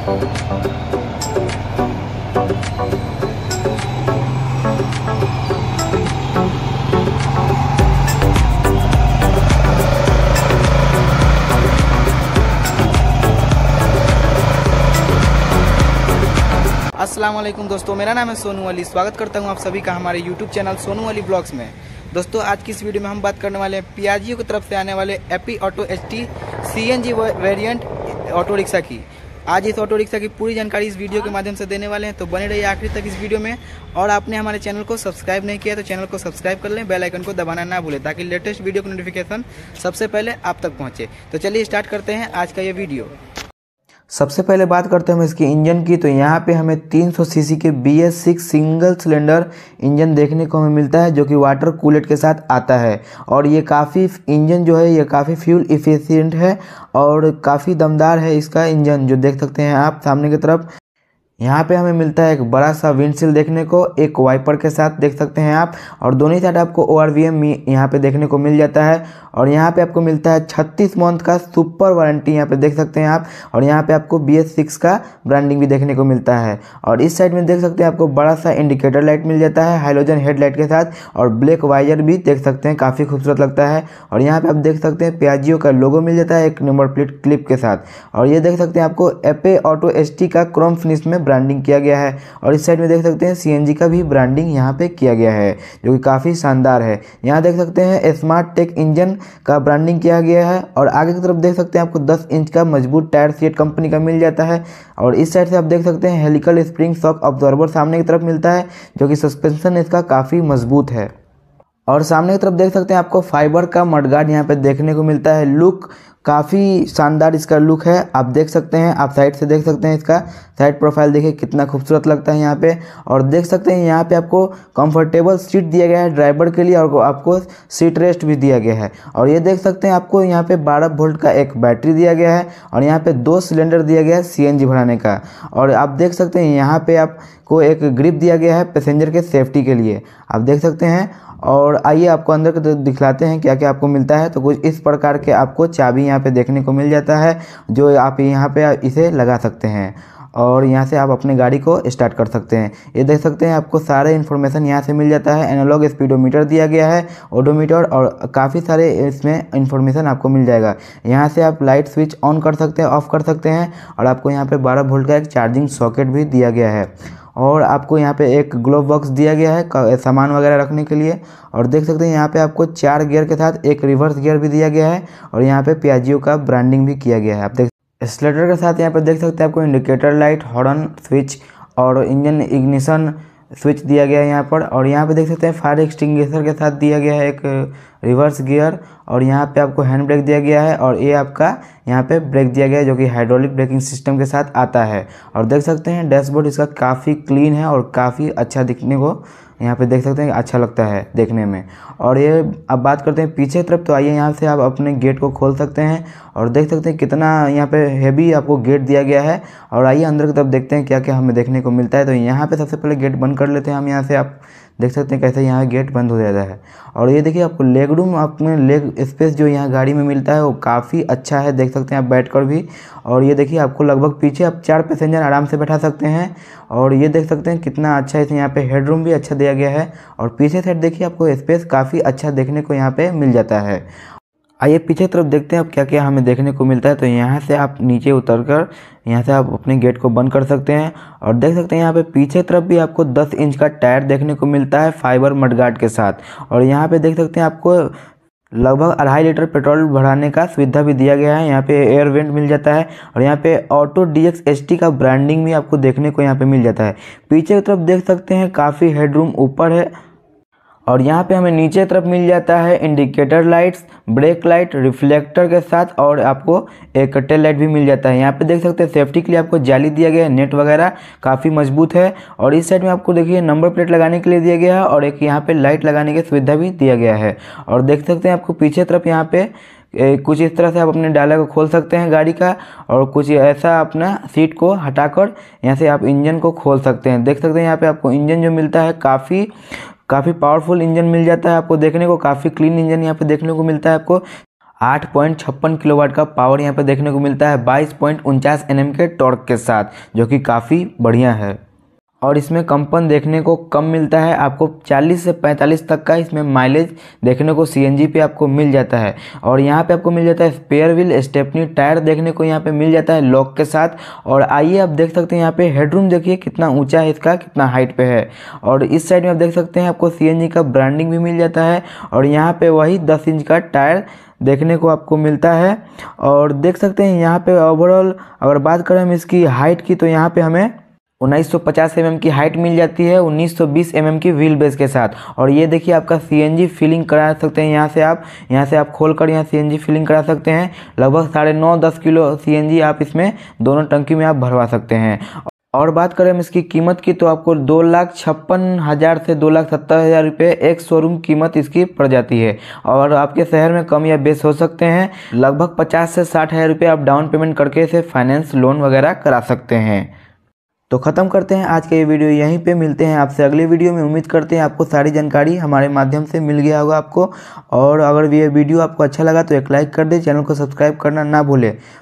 असलम दोस्तों मेरा नाम है सोनू अली स्वागत करता हूँ आप सभी का हमारे YouTube channel Sonu Ali blogs में दोस्तों आज की इस वीडियो में हम बात करने वाले हैं पियाजियो की तरफ से आने वाले Ape auto H T C N G variant auto rickshaw की आज इस ऑटो रिक्शा की पूरी जानकारी इस वीडियो के माध्यम से देने वाले हैं तो बने रहिए आखिर तक इस वीडियो में और आपने हमारे चैनल को सब्सक्राइब नहीं किया तो चैनल को सब्सक्राइब कर लें बेल आइकन को दबाना ना भूलें ताकि लेटेस्ट वीडियो का नोटिफिकेशन सबसे पहले आप तक पहुंचे तो चलिए स्टार्ट करते हैं आज का ये वीडियो सबसे पहले बात करते हैं हम इसके इंजन की तो यहाँ पे हमें 300 सीसी के B S six single cylinder engine देखने को हमें मिलता है जो कि वाटर कूलेट के साथ आता है और ये काफ़ी इंजन जो है ये काफ़ी फ्यूल इफिशियंट है और काफ़ी दमदार है इसका इंजन जो देख सकते हैं आप सामने की तरफ यहाँ पे हमें मिलता है एक बड़ा सा विंडशील देखने को एक वाइपर के साथ देख सकते हैं आप और दोनों ही साइड आपको ओ आर वी एम यहाँ पर देखने को मिल जाता है और यहाँ पे आपको मिलता है 36 मंथ का सुपर वारंटी यहाँ पे देख सकते हैं आप और यहाँ पे आपको बी एस सिक्स का ब्रांडिंग भी देखने को मिलता है और इस साइड में देख सकते हैं आपको बड़ा सा इंडिकेटर लाइट मिल जाता है हाइलोजन हेडलाइट के साथ और ब्लैक वाइजर भी देख सकते हैं काफ़ी खूबसूरत लगता है और यहाँ पर आप देख सकते हैं प्याजियो का लोगो मिल जाता है एक नंबर प्लेट क्लिप के साथ और ये देख सकते हैं आपको एपे ऑटो एस का क्रोम फिनिश में ब्रांडिंग किया गया है और इस साइड में देख सकते हैं सी का भी ब्रांडिंग यहाँ पे किया गया है जो कि काफ़ी शानदार है यहाँ देख सकते हैं स्मार्ट टेक इंजन का ब्रांडिंग किया गया है और आगे की तरफ देख सकते हैं आपको दस इंच का मजबूत टायर सीट कंपनी का मिल जाता है और इस साइड से आप देख सकते हैं हेलिकल स्प्रिंग शॉक ऑब्जॉर्वर सामने की तरफ मिलता है जो कि सस्पेंशन इसका काफ़ी मजबूत है और सामने की तरफ देख सकते हैं आपको फाइबर का मडगार्ड यहाँ पे देखने को मिलता है लुक काफ़ी शानदार इसका लुक है आप देख सकते हैं आप साइड से देख सकते हैं इसका साइड प्रोफाइल देखिए कितना खूबसूरत लगता है यहाँ पे और देख सकते हैं यहाँ पे आपको कंफर्टेबल सीट दिया गया है ड्राइवर के लिए और आपको सीट रेस्ट भी दिया गया है और ये देख सकते हैं आपको यहाँ पे 12 वोल्ट का एक बैटरी दिया गया है और यहाँ पर दो सिलेंडर दिया गया है सी भराने का और आप देख सकते हैं यहाँ पर आपको एक ग्रिप दिया गया है पैसेंजर के सेफ्टी के लिए आप देख सकते हैं और आइए आपको अंदर के दिखलाते हैं क्या क्या आपको मिलता है तो कुछ इस प्रकार के आपको चाबी यहाँ पे देखने को मिल जाता है जो आप यहाँ पे इसे लगा सकते हैं और यहाँ से आप अपने गाड़ी को स्टार्ट कर सकते हैं ये देख सकते हैं आपको सारे इन्फॉर्मेशन यहाँ से मिल जाता है एनालॉग स्पीडोमीटर दिया गया है ऑडोमीटर और काफ़ी सारे इसमें इन्फॉर्मेशन आपको मिल जाएगा यहाँ से आप लाइट स्विच ऑन कर सकते हैं ऑफ़ कर सकते हैं और आपको यहाँ पर बारह वोल्ट का एक चार्जिंग सॉकेट भी दिया गया है और आपको यहाँ पे एक ग्लोव बॉक्स दिया गया है सामान वगैरह रखने के लिए और देख सकते हैं यहाँ पे आपको चार गियर के साथ एक रिवर्स गियर भी दिया गया है और यहाँ पे प्याजियो का ब्रांडिंग भी किया गया है आप देख स्लेटर के साथ यहाँ पे देख सकते हैं आपको इंडिकेटर लाइट हॉर्न स्विच और इंजन इग्निशन स्विच दिया गया है यहाँ पर और यहाँ पे देख सकते हैं फायर एक्सटिंग्विशर के साथ दिया गया है एक रिवर्स गियर और यहाँ पे आपको हैंड ब्रेक दिया गया है और ये आपका यहाँ पे ब्रेक दिया गया है जो कि हाइड्रोलिक ब्रेकिंग सिस्टम के साथ आता है और देख सकते हैं डैशबोर्ड इसका काफ़ी क्लीन है और काफ़ी अच्छा दिखने को यहाँ पे देख सकते हैं अच्छा लगता है देखने में और ये अब बात करते हैं पीछे तरफ तो आइए यहाँ से आप अपने गेट को खोल सकते हैं और देख सकते हैं कितना यहाँ पे हैवी आपको गेट दिया गया है और आइए अंदर की तरफ देखते हैं क्या क्या हमें देखने को मिलता है तो यहाँ पे सबसे पहले गेट बंद कर लेते हैं हम यहाँ से आप देख सकते हैं कैसे यहाँ गेट बंद हो जाता है और ये देखिए आपको लेग रूम आपने लेग स्पेस जो यहाँ गाड़ी में मिलता है वो काफ़ी अच्छा है देख सकते हैं आप बैठकर भी और ये देखिए आपको लगभग पीछे आप चार पैसेंजर आराम से बैठा सकते हैं और ये देख सकते हैं कितना अच्छा है यहाँ पे हेड रूम भी अच्छा दिया गया है और पीछे साइड देखिए आपको स्पेस काफ़ी अच्छा देखने को यहाँ पर मिल जाता है आइए पीछे तरफ देखते हैं अब क्या क्या हमें देखने को मिलता है तो यहाँ से आप नीचे उतर कर यहाँ से आप अपने गेट को बंद कर सकते हैं और देख सकते हैं यहाँ पे पीछे तरफ भी आपको 10 इंच का टायर देखने को मिलता है फाइबर मडगार्ड के साथ और यहाँ पे देख सकते हैं आपको लगभग अढ़ाई लीटर पेट्रोल भराने का सुविधा भी दिया गया है यहाँ पे एयर वेंट मिल जाता है और यहाँ पे ऑटो डी एक्स का ब्रांडिंग भी आपको देखने को यहाँ पे मिल जाता है पीछे की तरफ देख सकते हैं काफ़ी हेडरूम ऊपर है और यहाँ पे हमें नीचे तरफ मिल जाता है indicator lights brake light reflector के साथ और आपको एक टेल लाइट भी मिल जाता है यहाँ पे देख सकते हैं सेफ्टी के लिए आपको जाली दिया गया है नेट वगैरह काफ़ी मजबूत है और इस साइड में आपको देखिए नंबर प्लेट लगाने के लिए दिया गया है और एक यहाँ पर लाइट लगाने की सुविधा भी दिया गया है और देख सकते हैं आपको पीछे तरफ यहाँ पे कुछ इस तरह से आप अपने डाला को खोल सकते हैं गाड़ी का और कुछ ऐसा अपना सीट को हटाकर यहाँ से आप इंजन को खोल सकते हैं देख सकते हैं यहाँ पे आपको इंजन जो मिलता है काफ़ी काफ़ी पावरफुल इंजन मिल जाता है आपको देखने को काफ़ी क्लीन इंजन यहाँ पे देखने को मिलता है आपको आठ पॉइंट छप्पन किलोवाट का पावर यहाँ पे देखने को मिलता है बाईस पॉइंट उनचास एन के टॉर्क के साथ जो कि काफ़ी बढ़िया है और इसमें कंपन देखने को कम मिलता है आपको 40 से 45 तक का इसमें माइलेज देखने को सी पे आपको मिल जाता है और यहाँ पे आपको मिल जाता है स्पेयर व्हील स्टेपनी टायर देखने को यहाँ पे मिल जाता है लॉक के साथ और आइए आप देख सकते हैं यहाँ पे हेडरूम देखिए कितना ऊंचा है इसका कितना हाइट पे है और इस साइड में आप देख सकते हैं आपको सी का ब्रांडिंग भी मिल जाता है और यहाँ पर वही दस इंच का टायर देखने को आपको मिलता है और देख सकते हैं यहाँ पर ओवरऑल अगर बात करें हम इसकी हाइट की तो यहाँ पर हमें उन्नीस सौ पचास एम एम की हाइट मिल जाती है उन्नीस सौ बीस एम एम की व्हील बेस के साथ और ये देखिए आपका सी एन जी फिलिंग करा सकते हैं यहाँ से आप यहाँ से आप खोल कर यहाँ सी एन जी फिलिंग करा सकते हैं लगभग साढ़े नौ दस किलो सी एन जी आप इसमें दोनों टंकी में आप भरवा सकते हैं और बात करें हम इसकी कीमत की तो आपको दो लाख छप्पन हज़ार से दो लाख सत्तर हज़ार रुपये एक शोरूम कीमत इसकी पड़ जाती है और आपके शहर में कम या बेस हो सकते हैं लगभग पचास से साठ हज़ार रुपये आप डाउन पेमेंट करके इसे फाइनेंस लोन वगैरह करा सकते हैं तो ख़त्म करते हैं आज का ये वीडियो यहीं पे मिलते हैं आपसे अगले वीडियो में उम्मीद करते हैं आपको सारी जानकारी हमारे माध्यम से मिल गया होगा आपको और अगर ये वीडियो आपको अच्छा लगा तो एक लाइक कर दे चैनल को सब्सक्राइब करना ना भूले